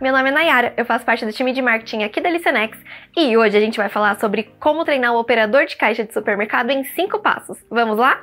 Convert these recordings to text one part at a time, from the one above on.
meu nome é Nayara, eu faço parte do time de marketing aqui da Licenex e hoje a gente vai falar sobre como treinar o operador de caixa de supermercado em 5 passos. Vamos lá?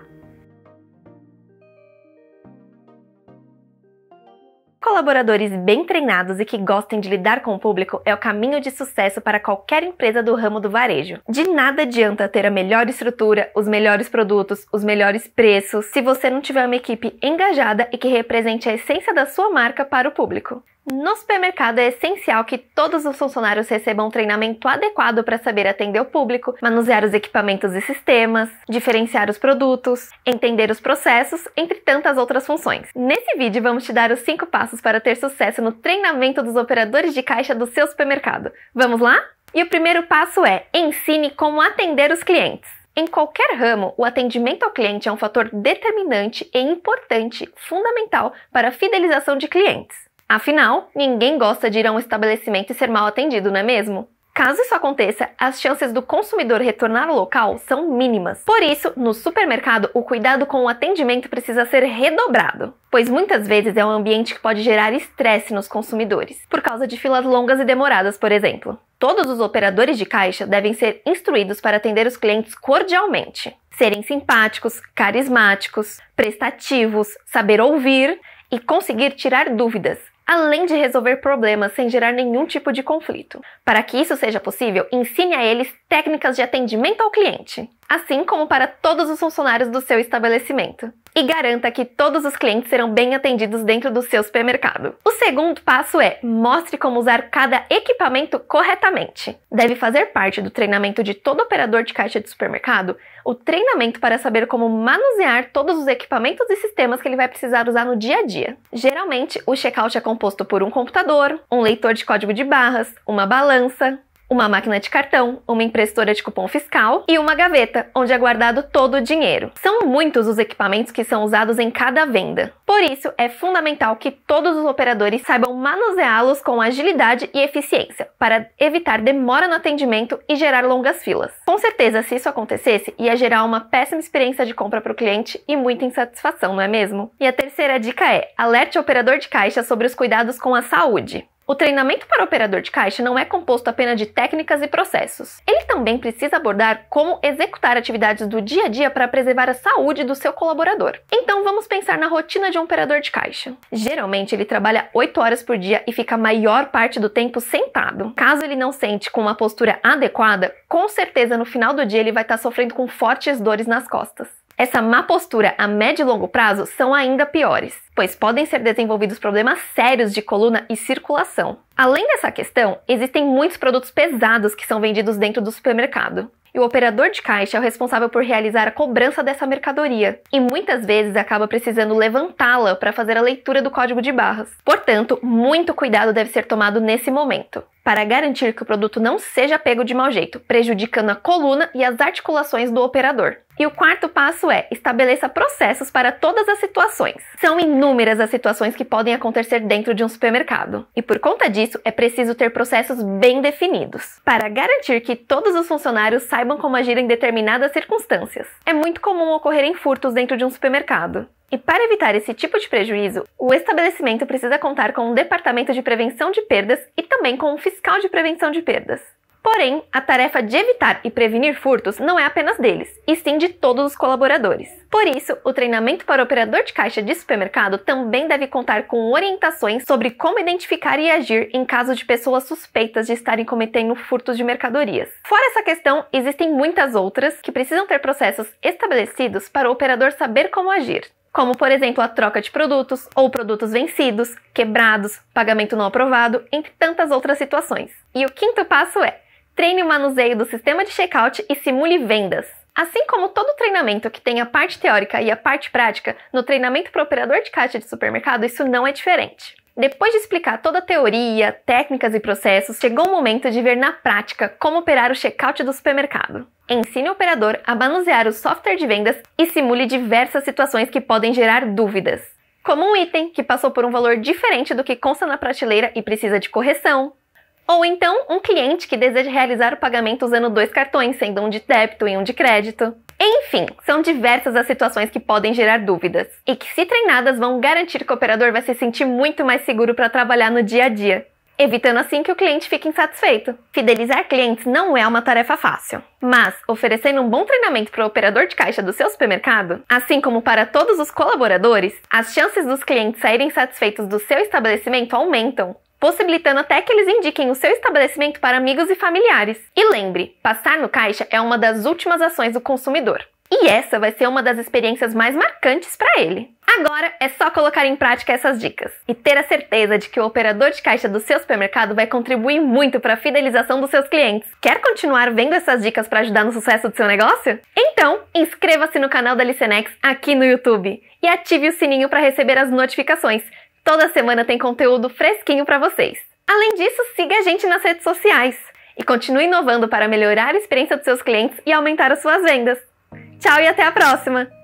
Colaboradores bem treinados e que gostem de lidar com o público é o caminho de sucesso para qualquer empresa do ramo do varejo. De nada adianta ter a melhor estrutura, os melhores produtos, os melhores preços, se você não tiver uma equipe engajada e que represente a essência da sua marca para o público. No supermercado é essencial que todos os funcionários recebam treinamento adequado para saber atender o público, manusear os equipamentos e sistemas, diferenciar os produtos, entender os processos, entre tantas outras funções. Nesse vídeo vamos te dar os 5 passos para ter sucesso no treinamento dos operadores de caixa do seu supermercado. Vamos lá? E o primeiro passo é: ensine como atender os clientes. Em qualquer ramo, o atendimento ao cliente é um fator determinante e importante, fundamental para a fidelização de clientes. Afinal, ninguém gosta de ir a um estabelecimento e ser mal atendido, não é mesmo? Caso isso aconteça, as chances do consumidor retornar ao local são mínimas. Por isso, no supermercado, o cuidado com o atendimento precisa ser redobrado, pois muitas vezes é um ambiente que pode gerar estresse nos consumidores, por causa de filas longas e demoradas, por exemplo. Todos os operadores de caixa devem ser instruídos para atender os clientes cordialmente, serem simpáticos, carismáticos, prestativos, saber ouvir e conseguir tirar dúvidas, além de resolver problemas sem gerar nenhum tipo de conflito. Para que isso seja possível, ensine a eles técnicas de atendimento ao cliente, assim como para todos os funcionários do seu estabelecimento e garanta que todos os clientes serão bem atendidos dentro do seu supermercado. O segundo passo é mostre como usar cada equipamento corretamente. Deve fazer parte do treinamento de todo operador de caixa de supermercado o treinamento para saber como manusear todos os equipamentos e sistemas que ele vai precisar usar no dia a dia. Geralmente, o checkout é composto por um computador, um leitor de código de barras, uma balança, uma máquina de cartão, uma impressora de cupom fiscal e uma gaveta onde é guardado todo o dinheiro. São muitos os equipamentos que são usados em cada venda. Por isso, é fundamental que todos os operadores saibam manuseá-los com agilidade e eficiência, para evitar demora no atendimento e gerar longas filas. Com certeza, se isso acontecesse, ia gerar uma péssima experiência de compra para o cliente e muita insatisfação, não é mesmo? E a terceira dica é: alerte o operador de caixa sobre os cuidados com a saúde. O treinamento para operador de caixa não é composto apenas de técnicas e processos. Ele também precisa abordar como executar atividades do dia a dia para preservar a saúde do seu colaborador. Então vamos pensar na rotina de um operador de caixa. Geralmente ele trabalha 8 horas por dia e fica a maior parte do tempo sentado. Caso ele não sente com uma postura adequada, com certeza no final do dia ele vai estar sofrendo com fortes dores nas costas. Essa má postura a médio e longo prazo são ainda piores, pois podem ser desenvolvidos problemas sérios de coluna e circulação. Além dessa questão, existem muitos produtos pesados que são vendidos dentro do supermercado. E o operador de caixa é o responsável por realizar a cobrança dessa mercadoria, e muitas vezes acaba precisando levantá-la para fazer a leitura do código de barras. Portanto, muito cuidado deve ser tomado nesse momento, para garantir que o produto não seja pego de mau jeito, prejudicando a coluna e as articulações do operador. E o quarto passo é estabeleça processos para todas as situações. São inúmeras as situações que podem acontecer dentro de um supermercado, e por conta disso é preciso ter processos bem definidos para garantir que todos os funcionários saibam como agir em determinadas circunstâncias. É muito comum ocorrerem furtos dentro de um supermercado. E para evitar esse tipo de prejuízo, o estabelecimento precisa contar com um departamento de prevenção de perdas e também com um fiscal de prevenção de perdas. Porém, a tarefa de evitar e prevenir furtos não é apenas deles, e sim de todos os colaboradores. Por isso, o treinamento para operador de caixa de supermercado também deve contar com orientações sobre como identificar e agir em caso de pessoas suspeitas de estarem cometendo furtos de mercadorias. Fora essa questão, existem muitas outras que precisam ter processos estabelecidos para o operador saber como agir como por exemplo a troca de produtos ou produtos vencidos, quebrados, pagamento não aprovado, entre tantas outras situações. E o quinto passo é treine o manuseio do sistema de checkout e simule vendas. Assim como todo treinamento que tem a parte teórica e a parte prática, no treinamento para operador de caixa de supermercado isso não é diferente. Depois de explicar toda a teoria, técnicas e processos, chegou o momento de ver na prática como operar o checkout do supermercado. Ensine o operador a manusear o software de vendas e simule diversas situações que podem gerar dúvidas. Como um item que passou por um valor diferente do que consta na prateleira e precisa de correção, ou então, um cliente que deseja realizar o pagamento usando dois cartões, sendo um de débito e um de crédito. Enfim, são diversas as situações que podem gerar dúvidas e que, se treinadas, vão garantir que o operador vai se sentir muito mais seguro para trabalhar no dia a dia, evitando assim que o cliente fique insatisfeito. Fidelizar clientes não é uma tarefa fácil, mas oferecendo um bom treinamento para o operador de caixa do seu supermercado, assim como para todos os colaboradores, as chances dos clientes saírem satisfeitos do seu estabelecimento aumentam possibilitando até que eles indiquem o seu estabelecimento para amigos e familiares. E lembre, passar no caixa é uma das últimas ações do consumidor. E essa vai ser uma das experiências mais marcantes para ele. Agora é só colocar em prática essas dicas e ter a certeza de que o operador de caixa do seu supermercado vai contribuir muito para a fidelização dos seus clientes. Quer continuar vendo essas dicas para ajudar no sucesso do seu negócio? Então, inscreva-se no canal da Licenex aqui no YouTube e ative o sininho para receber as notificações Toda semana tem conteúdo fresquinho para vocês. Além disso, siga a gente nas redes sociais e continue inovando para melhorar a experiência dos seus clientes e aumentar as suas vendas. Tchau e até a próxima!